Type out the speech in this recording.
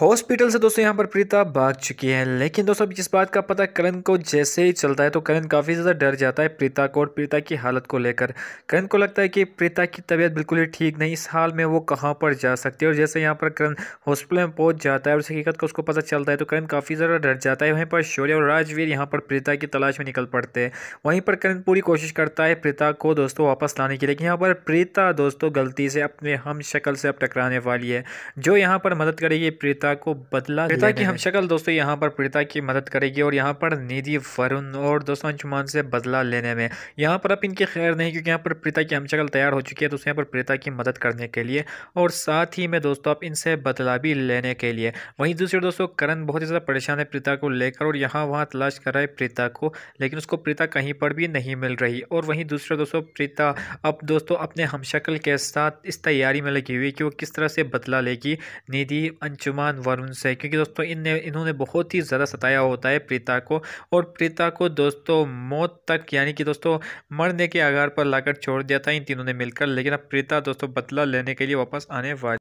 hospital से दोस्तों यहाँ पर प्रीता भाग चुकी है लेकिन दोस्तों अब इस बात का पता करण को जैसे ही चलता है तो करण काफ़ी ज़्यादा डर जाता है प्रीता को और प्रीता की हालत को लेकर करण को लगता है कि प्रीता की तबीयत बिल्कुल ही ठीक नहीं इस हाल में वो कहाँ पर जा सकती है और जैसे यहाँ पर करण हॉस्पिटल में पहुँच जाता है और हकीकत का उसको पता चलता है तो करण काफ़ी ज़्यादा डर जाता है वहीं पर शौर्य और राजवीर यहाँ पर प्रीता की तलाश में निकल पड़ते हैं वहीं पर करण पूरी कोशिश करता है प्रीता को दोस्तों वापस लाने की लेकिन यहाँ पर प्रीता दोस्तों गलती से अपने हम शक्ल से अब टकराने वाली है जो यहाँ पर मदद करेगी प्रीता प्रीता को बदला प्रीता की हम शक्ल दोस्तों यहाँ पर प्रीता की मदद करेगी और यहाँ पर निधि वरुण और दोस्तों अंशुमान से बदला लेने में यहाँ पर अब इनकी खैर नहीं क्योंकि यहाँ पर प्रीता की हम शक्ल तैयार हो चुकी है दोस्तों यहाँ पर प्रीता की मदद करने के लिए और साथ ही में दोस्तों आप इनसे बदला भी लेने के लिए वहीं दूसरे दोस्तों करण बहुत ही ज़्यादा परेशान है प्रीता को लेकर और यहाँ वहाँ तलाश कर रहा है प्रीता को लेकिन उसको प्रीता कहीं पर भी नहीं मिल रही और वहीं दूसरे दोस्तों प्रीता अब दोस्तों अपने हमशक्ल के साथ इस तैयारी में लगी हुई कि वो किस तरह से बदला लेगी निधि अंशुमान वरुण से क्योंकि दोस्तों इनने इन्होंने बहुत ही ज़्यादा सताया होता है प्रीता को और प्रीता को दोस्तों मौत तक यानी कि दोस्तों मरने के आगार पर लाकर छोड़ दिया था इन तीनों ने मिलकर लेकिन अब प्रीता दोस्तों बदला लेने के लिए वापस आने वाली